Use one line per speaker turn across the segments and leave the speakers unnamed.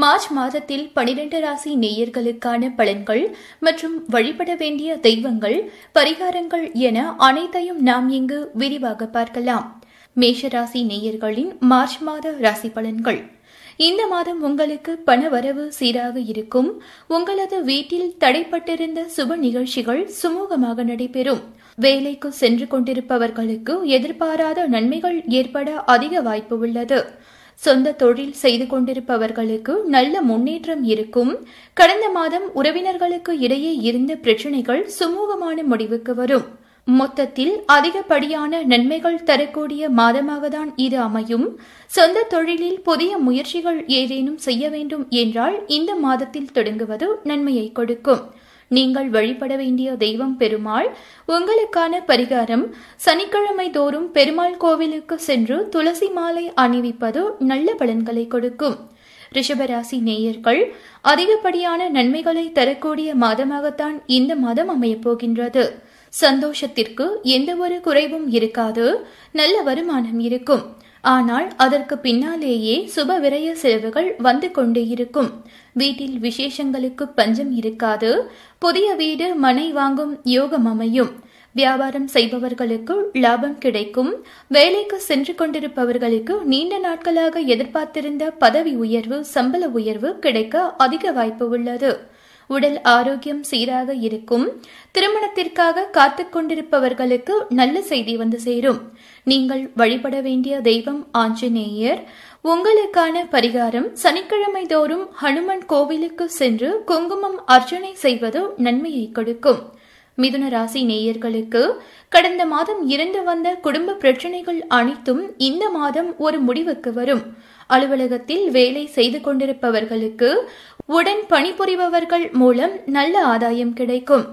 March மாதத்தில் பனிரெண்டு ராசி நேயர்களுக்கான பலன்கள் மற்றும் வழிபட வேண்டிய தெய்வங்கள் பரிகாரங்கள் என அனைத்தையும் நாம் இங்கு விரிவாக பார்க்கலாம் மேஷராசி நேயர்களின் மார்ச் மாத ராசி பலன்கள் இந்த மாதம் உங்களுக்கு பணவரவு சீராக இருக்கும் உங்களது வீட்டில் தடைப்பட்டிருந்த சுப நிகழ்ச்சிகள் சுமூகமாக நடைபெறும் வேலைக்கு சென்று கொண்டிருப்பவர்களுக்கு எதிர்பாராத நன்மைகள் ஏற்பட அதிக வாய்ப்பு உள்ளது சொந்த தொழில் செய்து கொண்டிருப்பவர்களுக்கு நல்ல முன்னேற்றம் இருக்கும் கடந்த மாதம் உறவினர்களுக்கு இடையே இருந்த பிரச்சினைகள் சுமூகமான முடிவுக்கு வரும் மொத்தத்தில் அதிகப்படியான நன்மைகள் தரக்கூடிய மாதமாக தான் இது அமையும் சொந்த தொழிலில் புதிய முயற்சிகள் ஏதேனும் செய்ய வேண்டும் என்றால் இந்த மாதத்தில் தொடங்குவது நன்மையை கொடுக்கும் நீங்கள் வழிபட வேண்டிய தெய்வம் பெருமாள் உங்களுக்கான பரிகாரம் சனிக்கிழமை தோறும் பெருமாள் கோவிலுக்கு சென்று துளசி மாலை அணிவிப்பது நல்ல பலன்களை கொடுக்கும் ரிஷபராசி நேயர்கள் அதிகப்படியான நன்மைகளை தரக்கூடிய மாதமாகத்தான் இந்த மாதம் அமையப்போகின்றது சந்தோஷத்திற்கு எந்த ஒரு குறைவும் இருக்காது நல்ல வருமானம் இருக்கும் ஆனால் அதற்கு பின்னாலேயே சுப விரய செலவுகள் வந்து கொண்டே இருக்கும் வீட்டில் விசேஷங்களுக்கு பஞ்சம் இருக்காது புதிய வீடு மனை வாங்கும் யோகம் அமையும் வியாபாரம் செய்பவர்களுக்கு லாபம் கிடைக்கும் வேலைக்கு சென்று கொண்டிருப்பவர்களுக்கு நீண்ட நாட்களாக எதிர்பார்த்திருந்த பதவி உயர்வு சம்பள உயர்வு கிடைக்க அதிக வாய்ப்பு உள்ளது உடல் ஆரோக்கியம் சீராக இருக்கும் திருமணத்திற்காக காத்துக் கொண்டிருப்பவர்களுக்கு நல்ல செய்தி வந்து சேரும் நீங்கள் வழிபட வேண்டிய தெய்வம் ஆஞ்சநேயர் உங்களுக்கான பரிகாரம் சனிக்கிழமை தோறும் ஹனுமன் கோவிலுக்கு சென்று குங்குமம் அர்ச்சனை செய்வது நன்மையை கொடுக்கும் மிதுன ராசி நேயர்களுக்கு கடந்த மாதம் இருந்து வந்த குடும்ப பிரச்சனைகள் அனைத்தும் இந்த மாதம் ஒரு முடிவுக்கு வரும் அலுவலகத்தில் வேலை செய்து கொண்டிருப்பவர்களுக்கு உடன் பணிபுரிபவர்கள் மூலம் நல்ல ஆதாயம் கிடைக்கும்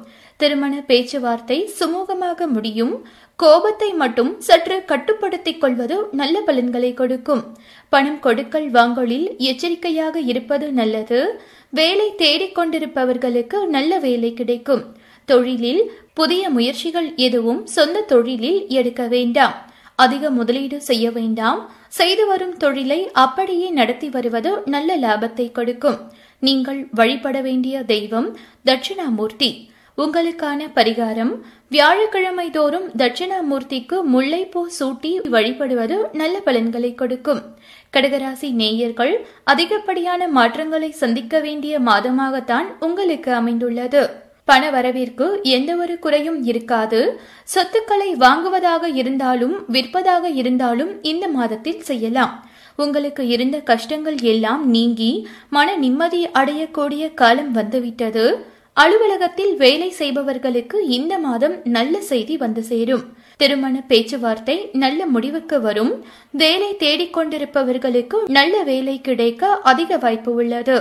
திருமண பேச்சுவார்த்தை சுமூகமாக முடியும் கோபத்தை மட்டும் சற்று கட்டுப்படுத்திக் கொள்வது நல்ல பலன்களை கொடுக்கும் பணம் கொடுக்கல் வாங்கலில் எச்சரிக்கையாக இருப்பது நல்லது வேலை தேடிக்கொண்டிருப்பவர்களுக்கு நல்ல வேலை கிடைக்கும் தொழிலில் புதிய முயற்சிகள் எதுவும் சொந்த தொழிலில் எடுக்க வேண்டாம் அதிக முதலீடு செய்ய வேண்டாம் செய்து வரும் தொழிலை அப்படியே நடத்தி வருவது நல்ல லாபத்தை கொடுக்கும் நீங்கள் வழிபட வேண்டிய தெய்வம் தட்சிணாமூர்த்தி உங்களுக்கான பரிகாரம் வியாழக்கிழமை தோறும் தட்சிணாமூர்த்திக்கு முல்லைப்பூ சூட்டி வழிபடுவது நல்ல பலன்களை கொடுக்கும் கடகராசி நேயர்கள் அதிகப்படியான மாற்றங்களை சந்திக்க வேண்டிய மாதமாகத்தான் உங்களுக்கு அமைந்துள்ளது பண வரவிற்கு எந்த ஒரு குறையும் இருக்காது சொத்துக்களை வாங்குவதாக இருந்தாலும் விற்பதாக இருந்தாலும் இந்த மாதத்தில் செய்யலாம் உங்களுக்கு இருந்த கஷ்டங்கள் எல்லாம் நீங்கி மன நிம்மதி அடையக்கூடிய காலம் வந்துவிட்டது அலுவலகத்தில் வேலை செய்பவர்களுக்கு இந்த மாதம் நல்ல செய்தி வந்து சேரும் திருமண பேச்சுவார்த்தை நல்ல முடிவுக்கு வரும் வேலை தேடிக்கொண்டிருப்பவர்களுக்கு நல்ல வேலை கிடைக்க அதிக வாய்ப்பு உள்ளது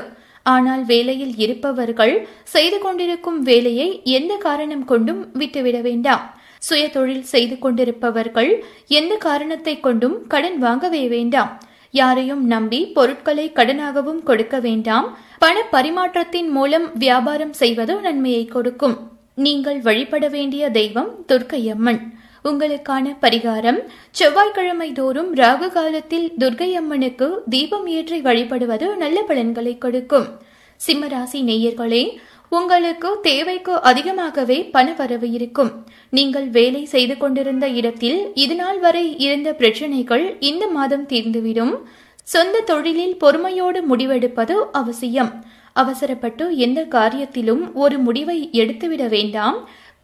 ஆனால் வேலையில் இருப்பவர்கள் செய்து கொண்டிருக்கும் வேலையை எந்த காரணம் கொண்டும் விட்டுவிட வேண்டாம் சுய தொழில் செய்து கொண்டிருப்பவர்கள் எந்த காரணத்தை கொண்டும் கடன் வாங்கவே வேண்டாம் யாரையும் நம்பி பொருட்களை கடனாகவும் கொடுக்க வேண்டாம் பண பரிமாற்றத்தின் மூலம் வியாபாரம் செய்வது நன்மையை கொடுக்கும் நீங்கள் வழிபட வேண்டிய தெய்வம் துர்க்கையம்மன் உங்களுக்கான பரிகாரம் செவ்வாய்க்கிழமை தோறும் ராகு காலத்தில் துர்கையம்மனுக்கு தீபம் ஏற்றி வழிபடுவது நல்ல பலன்களை கொடுக்கும் சிம்மராசி நேயர்களே உங்களுக்கு தேவைக்கு அதிகமாகவே பண வரவு இருக்கும் நீங்கள் வேலை செய்து கொண்டிருந்த இடத்தில் இதுநாள் வரை இருந்த பிரச்சனைகள் இந்த மாதம் தீர்ந்துவிடும் சொந்த தொழிலில் பொறுமையோடு முடிவெடுப்பது அவசியம் அவசரப்பட்டு எந்த காரியத்திலும் ஒரு முடிவை எடுத்துவிட வேண்டாம்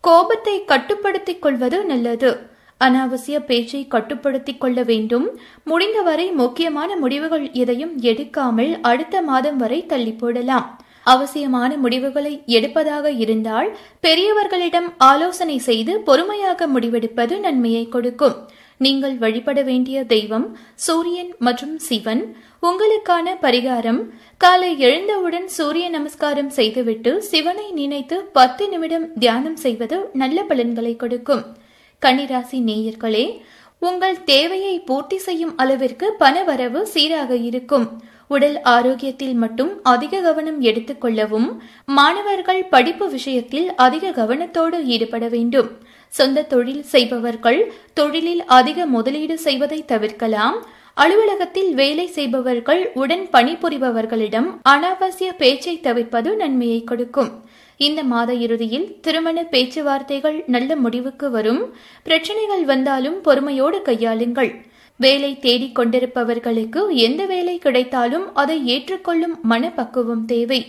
கோபத்தை கட்டுப்படுத்திக் கொள்வது நல்லது அனாவசிய பேச்சை கட்டுப்படுத்திக் கொள்ள வேண்டும் முடிந்தவரை முக்கியமான முடிவுகள் எதையும் எடுக்காமல் அடுத்த மாதம் வரை தள்ளி போடலாம் அவசியமான முடிவுகளை எடுப்பதாக இருந்தால் பெரியவர்களிடம் ஆலோசனை செய்து பொறுமையாக முடிவெடுப்பது நன்மையை கொடுக்கும் நீங்கள் வழிபட வேண்டிய தெய்வம் சூரியன் மற்றும் சிவன் உங்களுக்கான பரிகாரம் காலை எழுந்தவுடன் சூரிய நமஸ்காரம் செய்துவிட்டு சிவனை நினைத்து பத்து நிமிடம் தியானம் செய்வது நல்ல பலன்களை கொடுக்கும் கன்னிராசி நேயர்களே உங்கள் தேவையை பூர்த்தி செய்யும் அளவிற்கு பணவரவு சீராக இருக்கும் உடல் ஆரோக்கியத்தில் மட்டும் அதிக கவனம் எடுத்துக்கொள்ளவும் மாணவர்கள் படிப்பு விஷயத்தில் அதிக கவனத்தோடு ஈடுபட வேண்டும் சொந்த தொழில் செய்பவர்கள் தொழிலில் அதிக முதலீடு செய்வதை தவிர்க்கலாம் அலுவலகத்தில் வேலை செய்பவர்கள் உடன் பணிபுரிபவர்களிடம் அனாவசிய பேச்சை தவிர்ப்பது நன்மையை கொடுக்கும் இந்த மாத இறுதியில் திருமண பேச்சுவார்த்தைகள் நல்ல முடிவுக்கு வரும் பிரச்சனைகள் வந்தாலும் பொறுமையோடு கையாளுங்கள் வேலை தேடிக் கொண்டிருப்பவர்களுக்கு எந்த வேலை கிடைத்தாலும் அதை ஏற்றுக்கொள்ளும் மனப்பக்குவம் தேவை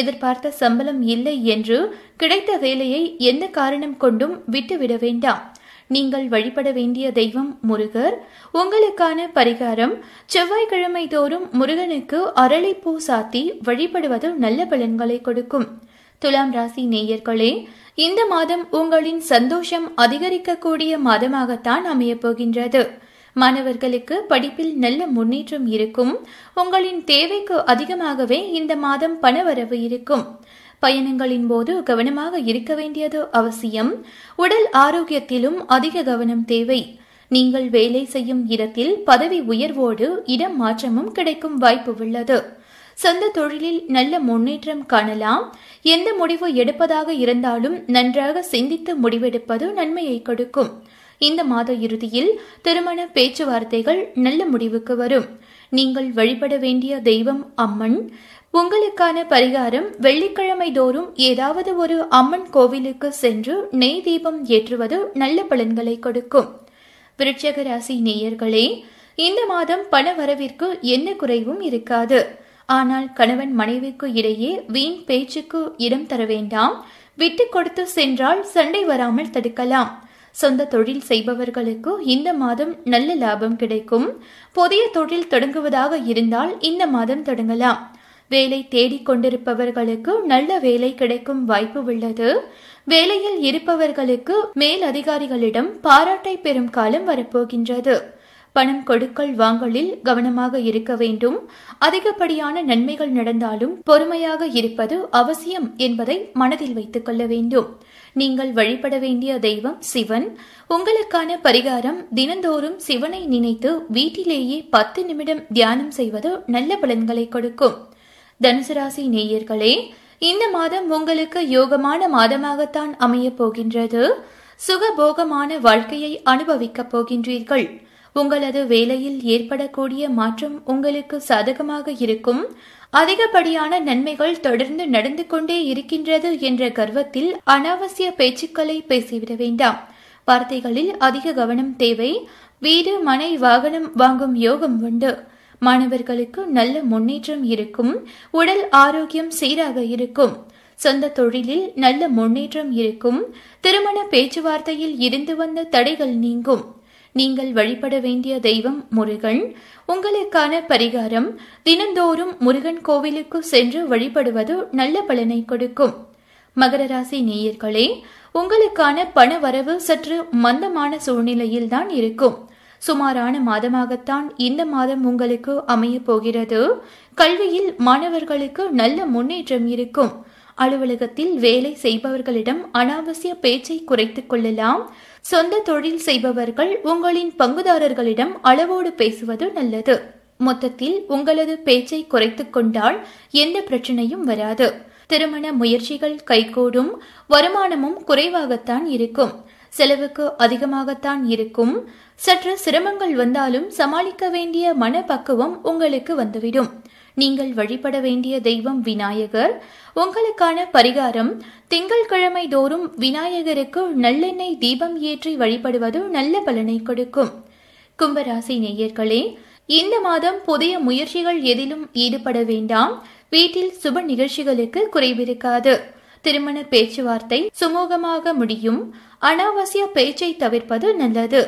எதிர்பார்த்த சம்பளம் இல்லை என்று கிடைத்த வேலையை எந்த காரணம் கொண்டும் விட்டுவிட வேண்டாம் நீங்கள் வழிபட வேண்டிய தெய்வம் முருகர் உங்களுக்கான பரிகாரம் செவ்வாய்க்கிழமை தோறும் முருகனுக்கு அரளிப்பூ சாத்தி வழிபடுவது நல்ல பலன்களை கொடுக்கும் துலாம் ராசி நேயர்களே இந்த மாதம் உங்களின் சந்தோஷம் அதிகரிக்கக்கூடிய மாதமாகத்தான் அமையப் போகின்றது மாணவர்களுக்கு படிப்பில் நல்ல முன்னேற்றம் இருக்கும் உங்களின் தேவைக்கு அதிகமாகவே இந்த மாதம் பணவரவு இருக்கும் பயணங்களின் போது கவனமாக இருக்க வேண்டியது அவசியம் உடல் ஆரோக்கியத்திலும் அதிக கவனம் தேவை நீங்கள் வேலை செய்யும் இடத்தில் பதவி உயர்வோடு இடம் மாற்றமும் கிடைக்கும் வாய்ப்பு உள்ளது சொந்த தொழிலில் நல்ல முன்னேற்றம் காணலாம் எந்த முடிவு எடுப்பதாக இருந்தாலும் நன்றாக சிந்தித்து முடிவெடுப்பது நன்மையை கொடுக்கும் இந்த மாத இறுதியில் திருமண பேச்சுவார்த்தைகள் நல்ல முடிவுக்கு வரும் நீங்கள் வழிபட வேண்டிய தெய்வம் அம்மன் உங்களுக்கான பரிகாரம் வெள்ளிக்கிழமை தோறும் ஏதாவது ஒரு அம்மன் கோவிலுக்கு சென்று நெய் தீபம் ஏற்றுவது நல்ல பலன்களை கொடுக்கும் விருட்சகராசி ராசி நேயர்களே இந்த மாதம் பண வரவிற்கு என்ன குறைவும் இருக்காது ஆனால் கணவன் மனைவிக்கு இடையே வீண் பேச்சுக்கு இடம் தர வேண்டாம் விட்டு கொடுத்து சென்றால் சண்டை வராமல் தடுக்கலாம் சொந்த தொழில் செய்பவர்களுக்கு இந்த மாதம் நல்ல லாபம் கிடைக்கும் புதிய தொழில் தொடங்குவதாக இருந்தால் இந்த மாதம் தொடங்கலாம் வேலை தேடிக் கொண்டிருப்பவர்களுக்கு நல்ல வேலை கிடைக்கும் வாய்ப்பு உள்ளது வேலையில் இருப்பவர்களுக்கு மேல் அதிகாரிகளிடம் பாராட்டை பெறும் காலம் வரப்போகின்றது பணம் கொடுக்கல் வாங்கலில் கவனமாக இருக்க வேண்டும் அதிகப்படியான நன்மைகள் நடந்தாலும் பொறுமையாக இருப்பது அவசியம் என்பதை மனதில் வைத்துக் கொள்ள வேண்டும் நீங்கள் வழிபட வேண்டிய தெய்வம் சிவன் உங்களுக்கான பரிகாரம் தினந்தோறும் சிவனை நினைத்து வீட்டிலேயே பத்து நிமிடம் தியானம் செய்வது நல்ல பலன்களை கொடுக்கும் தனுசு ராசி நேயர்களே இந்த மாதம் உங்களுக்கு யோகமான மாதமாகத்தான் அமையப் போகின்றது சுகபோகமான வாழ்க்கையை அனுபவிக்கப் போகின்றீர்கள் உங்களது வேலையில் ஏற்படக்கூடிய மாற்றம் உங்களுக்கு சாதகமாக இருக்கும் அதிகப்படியான நன்மைகள் தொடர்ந்து நடந்து கொண்டே இருக்கின்றது என்ற கர்வத்தில் அனாவசிய பேச்சுக்களை பேசிவிட வேண்டாம் வார்த்தைகளில் அதிக கவனம் தேவை வீடு மனை வாகனம் வாங்கும் யோகம் உண்டு மாணவர்களுக்கு நல்ல முன்னேற்றம் இருக்கும் உடல் ஆரோக்கியம் சீராக இருக்கும் சொந்த தொழிலில் நல்ல முன்னேற்றம் இருக்கும் திருமண பேச்சுவார்த்தையில் இருந்து வந்த தடைகள் நீங்கும் நீங்கள் வழிபட வேண்டிய தெய்வம் முருகன் உங்களுக்கான பரிகாரம் தினந்தோறும் முருகன் கோவிலுக்கு சென்று வழிபடுவது நல்ல பலனை கொடுக்கும் மகர ராசி நேயர்களே உங்களுக்கான பண வரவு சற்று மந்தமான சூழ்நிலையில்தான் இருக்கும் சுமாரான மாதமாகத்தான் இந்த மாதம் உங்களுக்கு அமையப் போகிறது கல்வியில் மாணவர்களுக்கு நல்ல முன்னேற்றம் இருக்கும் அலுவலகத்தில் வேலை செய்பவர்களிடம் அனாவசிய பேச்சை குறைத்துக் கொள்ளலாம் சொந்த தொழில் செய்பவர்கள் உங்களின் பங்குதாரர்களிடம் அளவோடு பேசுவது நல்லது மொத்தத்தில் உங்களது பேச்சை குறைத்துக் கொண்டால் எந்த பிரச்சனையும் வராது திருமண முயற்சிகள் கைகூடும் வருமானமும் குறைவாகத்தான் இருக்கும் செலவுக்கு அதிகமாகத்தான் இருக்கும் சற்று சிரமங்கள் வந்தாலும் சமாளிக்க வேண்டிய மனப்பக்குவம் உங்களுக்கு வந்துவிடும் நீங்கள் வழிபட வேண்டிய தெய்வம் விநாயகர் உங்களுக்கான பரிகாரம் திங்கள்கிழமை தோறும் விநாயகருக்கு நல்லெண்ணெய் தீபம் ஏற்றி வழிபடுவது நல்ல பலனை கொடுக்கும் கும்பராசி நேயர்களே இந்த மாதம் புதிய முயற்சிகள் எதிலும் ஈடுபட வேண்டாம் வீட்டில் சுப நிகழ்ச்சிகளுக்கு குறைவிருக்காது திருமண பேச்சுவார்த்தை சுமூகமாக முடியும் அனாவசிய பேச்சை தவிர்ப்பது நல்லது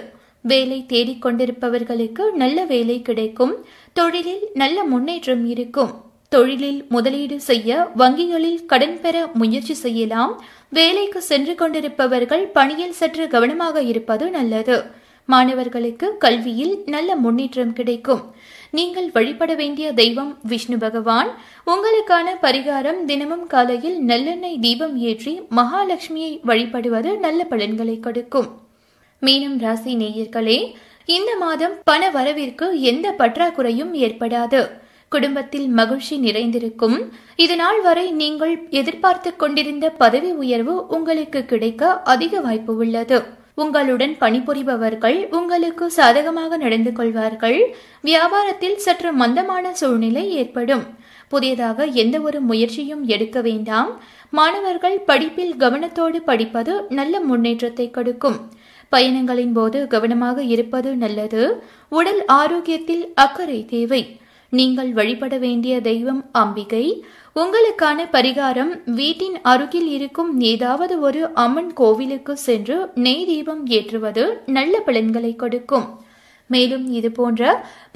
வேலை தேடிக்கொண்டிருப்பவர்களுக்கு நல்ல வேலை கிடைக்கும் தொழிலில் நல்ல முன்னேற்றம் இருக்கும் தொழிலில் முதலீடு செய்ய வங்கிகளில் கடன் பெற முயற்சி செய்யலாம் வேலைக்கு சென்று கொண்டிருப்பவர்கள் பணியில் சற்று கவனமாக இருப்பது நல்லது மாணவர்களுக்கு கல்வியில் நல்ல முன்னேற்றம் கிடைக்கும் நீங்கள் வழிபட வேண்டிய தெய்வம் விஷ்ணு பகவான் உங்களுக்கான பரிகாரம் தினமும் காலையில் நல்லெண்ணெய் தீபம் ஏற்றி மகாலட்சுமியை வழிபடுவது நல்ல பலன்களை கொடுக்கும் மீனம் ராசி நேயர்களே இந்த மாதம் பண வரவிற்கு எந்த பற்றாக்குறையும் ஏற்படாது குடும்பத்தில் மகிழ்ச்சி நிறைந்திருக்கும் இதனால் வரை நீங்கள் எதிர்பார்த்து கொண்டிருந்த பதவி உயர்வு உங்களுக்கு கிடைக்க அதிக வாய்ப்பு உள்ளது உங்களுடன் பணிபுரிபவர்கள் உங்களுக்கு சாதகமாக நடந்து கொள்வார்கள் வியாபாரத்தில் சற்று மந்தமான சூழ்நிலை ஏற்படும் புதியதாக எந்த ஒரு முயற்சியும் எடுக்க வேண்டாம் மாணவர்கள் படிப்பில் கவனத்தோடு படிப்பது நல்ல முன்னேற்றத்தை கொடுக்கும் பயணங்களின் போது கவனமாக இருப்பது நல்லது உடல் ஆரோக்கியத்தில் அக்கறை தேவை நீங்கள் வழிபட வேண்டிய தெய்வம் அம்பிகை உங்களுக்கான பரிகாரம் வீட்டின் அருகில் இருக்கும் ஏதாவது ஒரு அம்மன் கோவிலுக்கு சென்று நெய் தீபம் ஏற்றுவது நல்ல பலன்களை கொடுக்கும் மேலும் இது போன்ற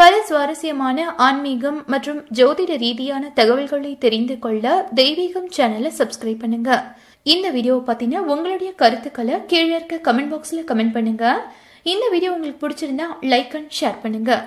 பல சுவாரஸ்யமான ஆன்மீகம் மற்றும் ஜோதிட ரீதியான தகவல்களை தெரிந்து கொள்ள தெய்வீகம் சேனலை சப்ஸ்கிரைப் பண்ணுங்க இந்த வீடியோவை பார்த்தீங்கன்னா உங்களுடைய கருத்துக்களை கீழே இருக்க கமெண்ட் பாக்ஸில் கமெண்ட் பண்ணுங்கள் இந்த வீடியோ உங்களுக்கு பிடிச்சிருந்தா லைக் அண்ட் ஷேர் பண்ணுங்கள்